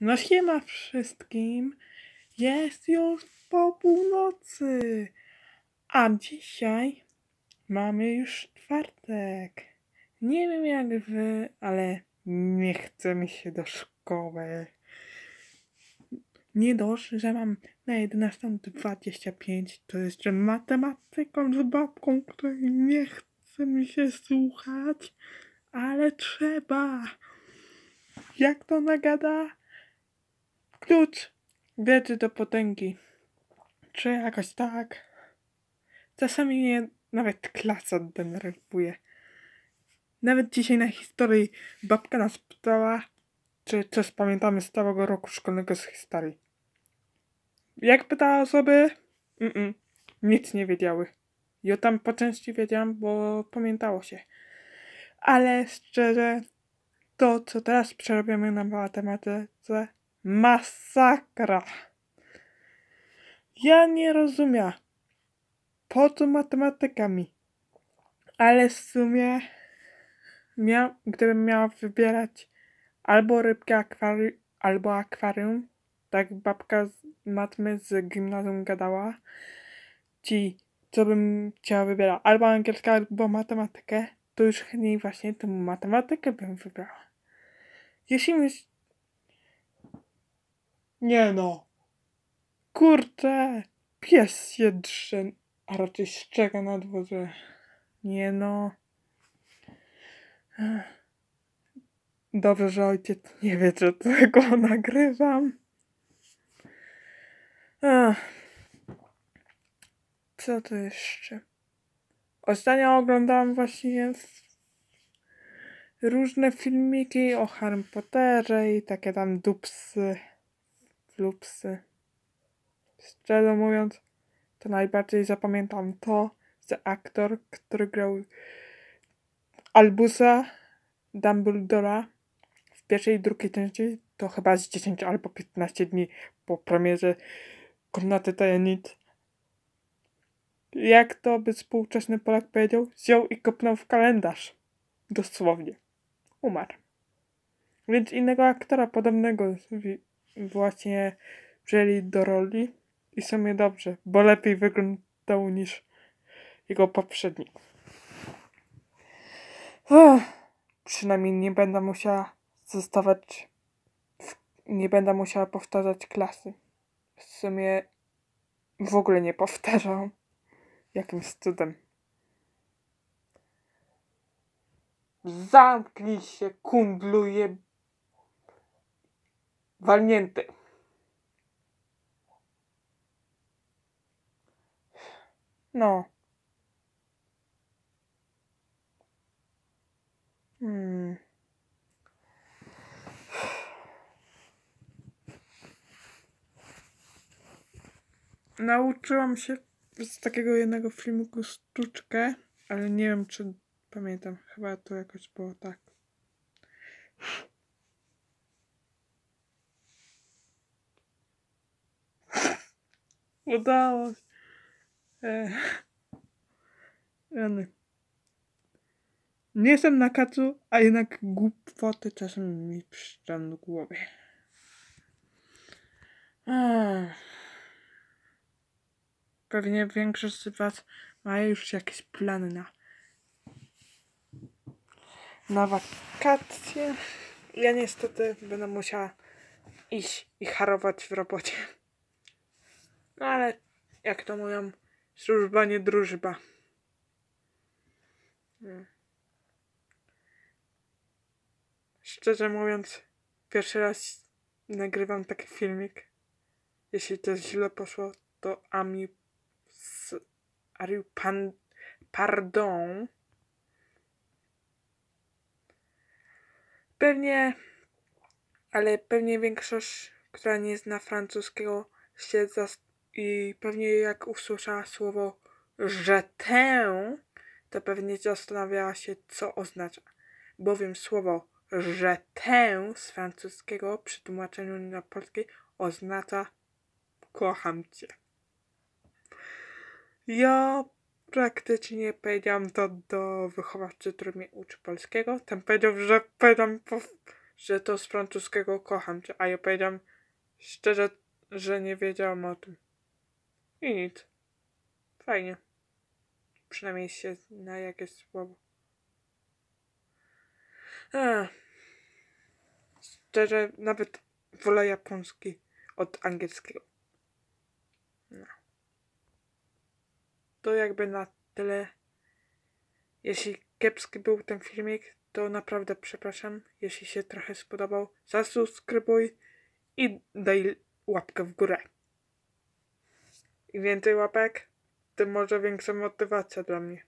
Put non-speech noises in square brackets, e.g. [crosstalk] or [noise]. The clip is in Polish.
No siema wszystkim, jest już po północy, a dzisiaj mamy już czwartek. Nie wiem jak wy, ale nie chce mi się do szkoły. Nie dość, że mam na 11.25, to jeszcze matematyką z babką, której nie chce mi się słuchać, ale trzeba. Jak to nagada? Klucz wiedzy do potęgi. Czy jakoś tak? Czasami mnie nawet klasa denerwuje. Nawet dzisiaj na historii babka nas pytała, czy coś pamiętamy z całego roku szkolnego z historii. Jak pytała osoby? Mm -mm, nic nie wiedziały. Ja tam po części wiedziałam, bo pamiętało się. Ale szczerze, to co teraz przerabiamy na matematyce, Masakra. Ja nie rozumiem, po co matematykami, ale w sumie, miał, gdybym miała wybierać albo rybkę akwari albo akwarium, tak babka z matmy z gimnazjum gadała, ci co bym chciała wybierać, albo angielska, albo matematykę, to już chętniej właśnie tą matematykę bym wybrała. Jeśli myśl, nie no. Kurde, pies się drze, a raczej szczeka na dworze. Nie no. Dobrze, że ojciec nie wie, że tego [laughs] nagrywam. Co to jeszcze? Ostatnio oglądałam właśnie różne filmiki o Harry Potterze i takie tam dupsy lub psy. Szczerze mówiąc, to najbardziej zapamiętam to, że aktor, który grał Albusa Dumbledora w pierwszej i drugiej części, to chyba z 10 albo 15 dni po premierze Komnaty Tajemnic. Jak to by współczesny Polak powiedział, wziął i kopnął w kalendarz. Dosłownie. Umarł. Więc innego aktora podobnego właśnie wzięli do roli i w sumie dobrze, bo lepiej wyglądał niż jego poprzednik. przynajmniej nie będę musiała zostawać, nie będę musiała powtarzać klasy. W sumie w ogóle nie powtarzam. Jakimś cudem. Zamknij się, kundluje Valiente. No. Hmm. Nauczyłam się z takiego jednego filmu sztuczkę, ale nie wiem, czy pamiętam. Chyba to jakoś było tak. Udało się. Ech. Nie jestem na kacu, a jednak głupoty czasem mi przyszczam do Pewnie większość z Was ma już jakieś plany na, na wakacje. Ja niestety będę musiała iść i harować w robocie. No ale jak to mówią, służba nie drużba. Hmm. Szczerze mówiąc, pierwszy raz nagrywam taki filmik. Jeśli to źle poszło, to ami z pan... Pardon. Pewnie, ale pewnie większość, która nie zna francuskiego, się zastanawia. I pewnie jak usłyszała słowo że tę, to pewnie zastanawiała się, co oznacza. Bowiem słowo że tę z francuskiego przy tłumaczeniu na polskie oznacza kocham cię. Ja praktycznie powiedziałam to do wychowawcy, który mnie uczy polskiego. Ten powiedział, że powiedziałam, że to z francuskiego kocham cię, a ja powiedziałam szczerze, że nie wiedziałam o tym. I nic. Fajnie. Przynajmniej się na jakieś słowo. A. Szczerze, nawet wolę japoński od angielskiego. No. To jakby na tyle. Jeśli kiepski był ten filmik, to naprawdę przepraszam. Jeśli się trochę spodobał, zasubskrybuj i daj łapkę w górę. Im więcej łapek, tym może większa motywacja dla mnie.